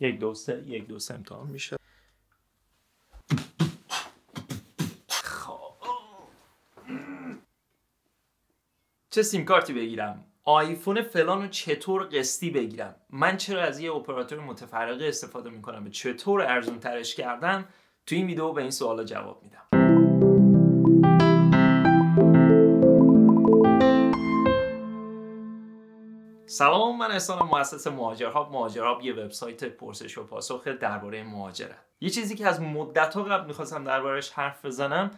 یک دو سه یک دو سه امتحان میشه چه سیم کارتی بگیرم آیفون فلان رو چطور قسطی بگیرم من چرا از یه اپراتور متفرقه استفاده میکنم و چطور ارزون ترش کردم تو این ویدیو به این سوالا جواب میدم سلام من احسان مؤسس مهاجرهاب مهاجرهاب یه وبسایت پرسش و پاسخ درباره مهاجرت یه چیزی که از مدت ها قبل میخواستم دربارش حرف بزنم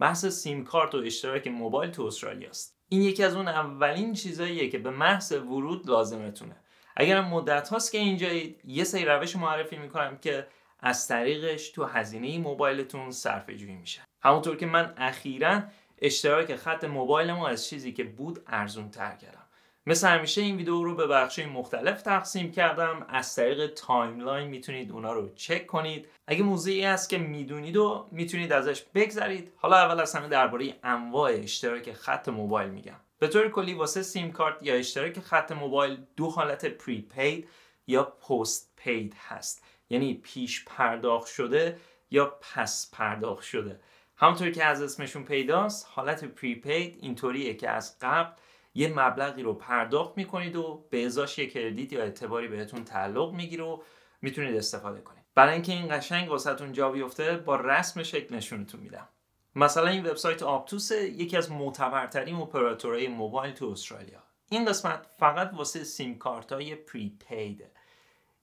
بحث سیم کارت و اشتراک موبایل تو استرالیا است این یکی از اون اولین چیزاییه که به محض ورود لازمتونه اگر مدت هاست که اینجا یه سری روش معرفی میکنم که از طریقش تو هزینه موبایلتون صرفه جویی میشه همونطور که من اخیرا اشتراک خط موبایلمو از چیزی که بود ارزون تر کردم مثل همیشه این ویدیو رو به بخش مختلف تقسیم کردم از طریق تایملاین میتونید اونا رو چک کنید اگه موضوعی هست که میدونید و میتونید ازش بگذرید حالا اول از همه درباره انواع اشتراک خط موبایل میگم به طور کلی واسه سیم کارت یا اشتراک خط موبایل دو حالت پریپید یا پست پید هست یعنی پیش پرداخت شده یا پس پرداخت شده همونطور که از اسمشون پیداست حالت پریپید اینطوریه که از قبل یه مبلغی رو پرداخت میکنید و به ازاش یه کردیت یا اعتباری بهتون تعلق میگیره و میتونید استفاده کنید برای اینکه این قشنگ واسهتون جا بیفته با رسم شکل نشونتون میدم مثلا این وبسایت آپتوس یکی از معتبرترین اپراتورهای موبایل تو استرالیا این قسمت فقط واسه سیم کارت های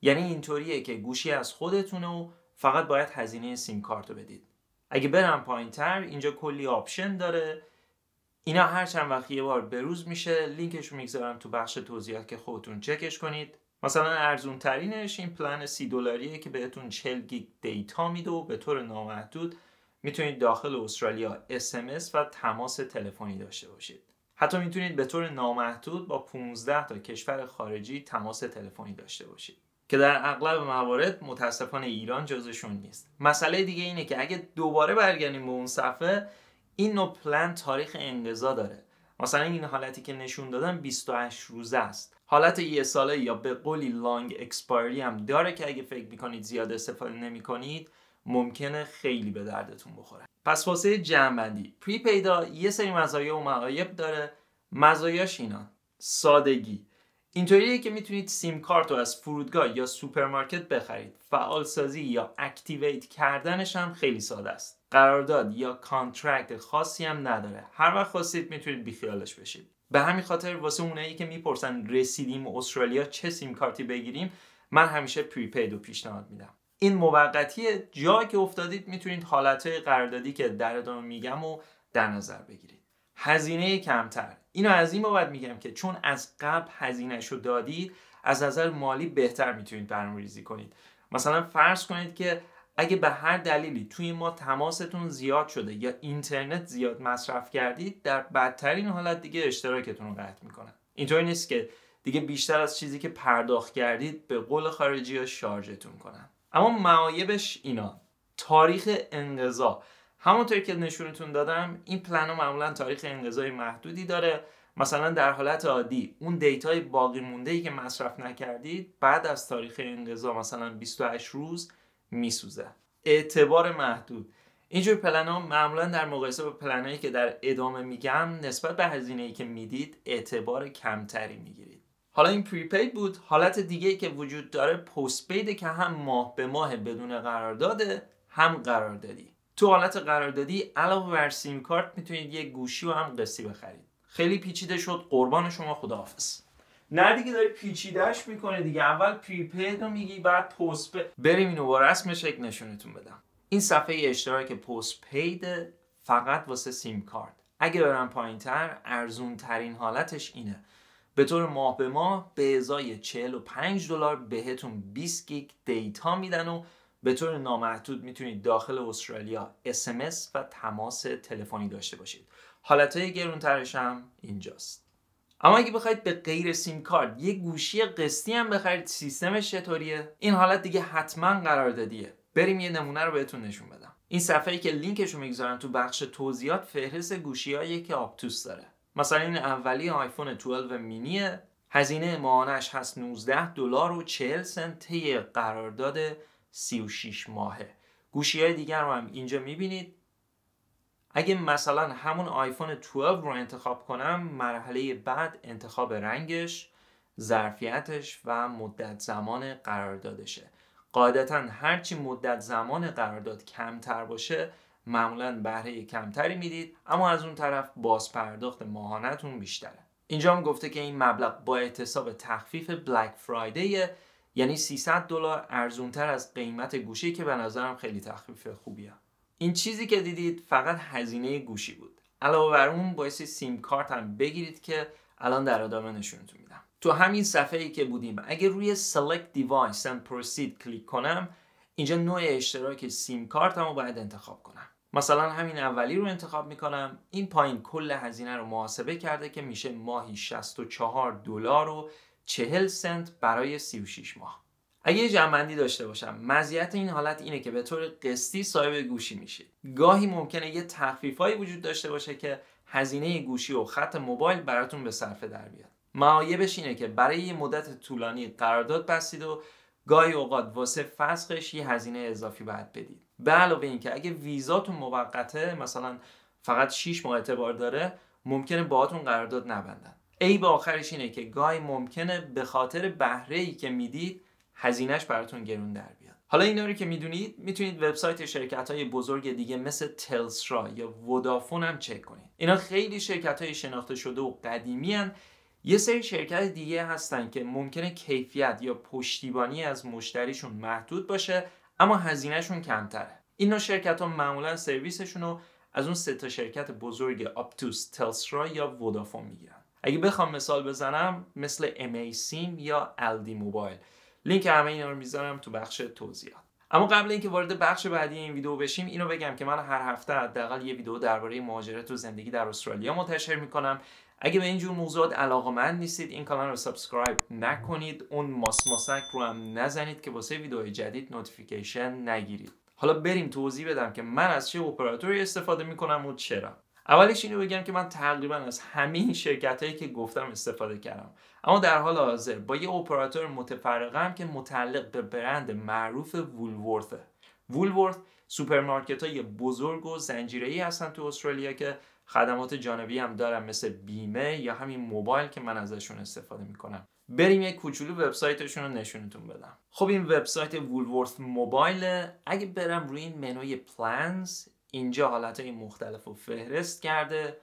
یعنی اینطوریه که گوشی از خودتونه و فقط باید هزینه سیم کارت رو بدید اگه برم تر اینجا کلی آپشن داره اینا هر چند وقت یه بار به روز میشه لینکش رو میگذارم تو بخش توضیحات که خودتون چکش کنید مثلا ارزون ترینش این پلن سی دلاریه که بهتون 40 گیگ دیتا میده و به طور نامحدود میتونید داخل استرالیا اس و تماس تلفنی داشته باشید حتی میتونید به طور نامحدود با 15 تا کشور خارجی تماس تلفنی داشته باشید که در اغلب موارد متاسفانه ایران جزشون نیست مسئله دیگه اینه که اگه دوباره برگردیم به اون صفحه این نوع پلن تاریخ انقضا داره مثلا این حالتی که نشون دادم 28 روزه است حالت یه ساله یا به قولی لانگ اکسپایری هم داره که اگه فکر میکنید زیاد استفاده نمیکنید ممکنه خیلی به دردتون بخوره پس واسه پری پیدا یه سری مزایا و معایب داره مزایاش اینا سادگی اینطوریه که میتونید سیم کارت رو از فرودگاه یا سوپرمارکت بخرید فعال سازی یا اکتیویت کردنش هم خیلی ساده است قرارداد یا کانترکت خاصی هم نداره هر وقت خواستید میتونید بیخیالش بشید به همین خاطر واسه اونایی که میپرسن رسیدیم استرالیا چه سیم کارتی بگیریم من همیشه پریپید رو پیشنهاد میدم این موقتی جایی که افتادید میتونید حالتهای قراردادی که در ادامه میگم و در نظر بگیرید هزینه کمتر اینو از این بابت میگم که چون از قبل هزینهش رو دادید از نظر مالی بهتر میتونید برنامه‌ریزی کنید مثلا فرض کنید که اگه به هر دلیلی توی ما تماستون زیاد شده یا اینترنت زیاد مصرف کردید در بدترین حالت دیگه اشتراکتون رو قطع میکنن اینطوری نیست که دیگه بیشتر از چیزی که پرداخت کردید به قول خارجی یا شارژتون کنن اما معایبش اینا تاریخ انقضا همونطور که نشونتون دادم این پلن معمولا تاریخ انقضای محدودی داره مثلا در حالت عادی اون دیتای باقی مونده ای که مصرف نکردید بعد از تاریخ انقضا مثلا 28 روز میسوزه اعتبار محدود اینجور پلن ها معمولا در مقایسه با پلن که در ادامه میگم نسبت به هزینه ای که میدید اعتبار کمتری میگیرید حالا این پریپید بود حالت دیگه که وجود داره پست که هم ماه به ماه بدون قرارداد هم قراردادی تو حالت قراردادی علاوه بر سیم کارت میتونید یه گوشی و هم قسطی بخرید خیلی پیچیده شد قربان شما خداحافظ نه دیگه داری پیچیدهش میکنه دیگه اول پریپید رو میگی بعد پست پی بریم اینو با رسم شکل نشونتون بدم این صفحه اشتراک پست پید فقط واسه سیم کارت اگه برم تر، ارزون ترین حالتش اینه به طور ماه به ماه به ازای 45 دلار بهتون 20 گیگ دیتا میدن و به طور نامحدود میتونید داخل استرالیا SMS و تماس تلفنی داشته باشید حالت های ترش هم اینجاست اما اگه بخواید به غیر سیم کارت یه گوشی قسطی هم بخرید سیستمش چطوریه این حالت دیگه حتما قرار دادیه بریم یه نمونه رو بهتون نشون بدم این صفحه ای که لینکش رو میگذارم تو بخش توضیحات فهرست گوشیهایی که آپتوس داره مثلا این اولی آیفون 12 مینیه هزینه ماهانش هست 19 دلار و 40 سنت قرارداد 36 ماهه گوشی های دیگر رو هم اینجا میبینید اگه مثلا همون آیفون 12 رو انتخاب کنم مرحله بعد انتخاب رنگش ظرفیتش و مدت زمان قراردادشه قاعدتا هرچی مدت زمان قرارداد کمتر باشه معمولا بهره کمتری میدید اما از اون طرف باز پرداخت ماهانتون بیشتره اینجا هم گفته که این مبلغ با اعتصاب تخفیف بلک فرایدی یعنی 300 دلار ارزونتر از قیمت گوشی که به نظرم خیلی تخفیف خوبیه این چیزی که دیدید فقط هزینه گوشی بود علاوه بر اون باعث سیم کارت هم بگیرید که الان در ادامه نشونتون میدم تو همین صفحه ای که بودیم اگه روی Select Device and Proceed کلیک کنم اینجا نوع اشتراک سیم کارت رو باید انتخاب کنم مثلا همین اولی رو انتخاب میکنم این پایین کل هزینه رو محاسبه کرده که میشه ماهی 64 دلار و 40 سنت برای 36 ماه اگه یه داشته باشم مزیت این حالت اینه که به طور قسطی صاحب گوشی میشید گاهی ممکنه یه تخفیفهایی وجود داشته باشه که هزینه گوشی و خط موبایل براتون به صرفه در بیاد معایبش اینه که برای یه مدت طولانی قرارداد بستید و گاهی اوقات واسه فسخش یه هزینه اضافی باید بدید به علاوه اینکه اگه ویزاتون موقته مثلا فقط 6 ماه اعتبار داره ممکنه باهاتون قرارداد نبندن ای با آخرش اینه که گاهی ممکنه به خاطر بهره ای که میدید هزینهش براتون گرون در بیاد حالا اینا رو که میدونید میتونید وبسایت شرکت های بزرگ دیگه مثل تلسرا یا ودافون هم چک کنید اینا خیلی شرکت های شناخته شده و قدیمی هن. یه سری شرکت دیگه هستن که ممکنه کیفیت یا پشتیبانی از مشتریشون محدود باشه اما هزینهشون کمتره این نوع شرکت ها معمولا سرویسشون رو از اون سه تا شرکت بزرگ آپتوس، تلسرا یا ودافون میگیرن اگه بخوام مثال بزنم مثل سیم یا الدی موبایل لینک همه اینا رو میذارم تو بخش توضیحات اما قبل اینکه وارد بخش بعدی این ویدیو بشیم اینو بگم که من هر هفته حداقل یه ویدیو درباره مهاجرت و زندگی در استرالیا منتشر میکنم اگه به اینجور موضوعات علاقمند نیستید این کانال رو سابسکرایب نکنید اون ماس ماسک رو هم نزنید که واسه ویدیوهای جدید نوتیفیکیشن نگیرید حالا بریم توضیح بدم که من از چه اپراتوری استفاده میکنم و چرا اولش اینو بگم که من تقریبا از همه این شرکت هایی که گفتم استفاده کردم اما در حال حاضر با یه اپراتور متفرقم که متعلق به برند معروف وولورثه وولورث سوپرمارکت های بزرگ و زنجیره‌ای هستن تو استرالیا که خدمات جانبی هم دارن مثل بیمه یا همین موبایل که من ازشون استفاده میکنم بریم یک کوچولو وبسایتشون رو نشونتون بدم خب این وبسایت وولورث موبایل اگه برم روی این منوی پلانز اینجا حالت های مختلف رو فهرست کرده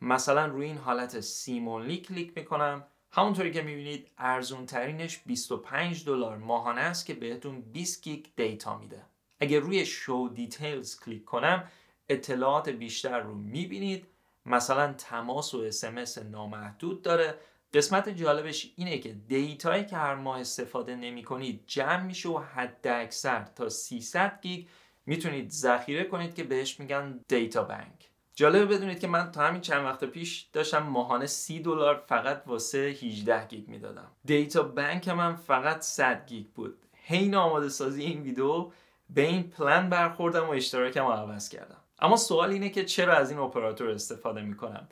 مثلا روی این حالت سیمونلی کلیک میکنم همونطوری که میبینید ارزون ترینش 25 دلار ماهانه است که بهتون 20 گیگ دیتا میده اگر روی شو دیتیلز کلیک کنم اطلاعات بیشتر رو میبینید مثلا تماس و اسمس نامحدود داره قسمت جالبش اینه که دیتایی که هر ماه استفاده نمی کنید جمع میشه و حد اکثر تا 300 گیگ میتونید ذخیره کنید که بهش میگن دیتا بنک جالب بدونید که من تا همین چند وقت پیش داشتم ماهانه 30 دلار فقط واسه 18 گیگ میدادم دیتا بنک من فقط 100 گیگ بود حین آماده سازی این ویدیو به این پلن برخوردم و اشتراکم عوض کردم اما سوال اینه که چرا از این اپراتور استفاده میکنم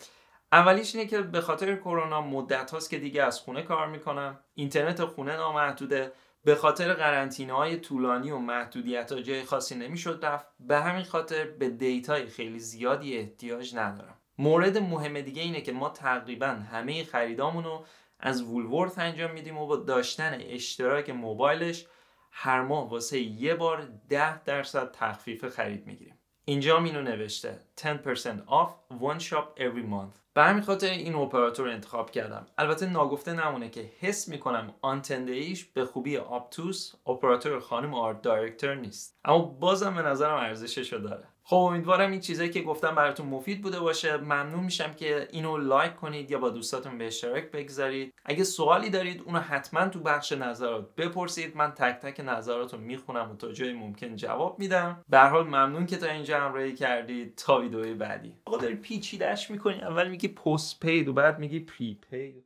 اولیش اینه که به خاطر کرونا مدت هاست که دیگه از خونه کار میکنم اینترنت خونه نامحدوده به خاطر قرانتینه های طولانی و محدودیت ها جای خاصی نمیشد رفت به همین خاطر به دیتای خیلی زیادی احتیاج ندارم مورد مهم دیگه اینه که ما تقریبا همه خریدامونو از وولورث انجام میدیم و با داشتن اشتراک موبایلش هر ماه واسه یه بار ده درصد تخفیف خرید میگیریم اینجا اینو نوشته 10% off one shop every month به همین خاطر این اپراتور انتخاب کردم البته ناگفته نمونه که حس میکنم آنتنده ایش به خوبی آپتوس اپراتور خانم آرت دایرکتر نیست اما بازم به نظرم ارزشش داره خب امیدوارم این چیزایی که گفتم براتون مفید بوده باشه ممنون میشم که اینو لایک کنید یا با دوستاتون به اشتراک بگذارید اگه سوالی دارید اونو حتما تو بخش نظرات بپرسید من تک تک نظرات رو میخونم و تا جایی ممکن جواب میدم به حال ممنون که تا اینجا همراهی کردید تا ویدئوی بعدی آقا خب، داری پیچیدش میکنی اول میگی پست پید و بعد میگی پری پید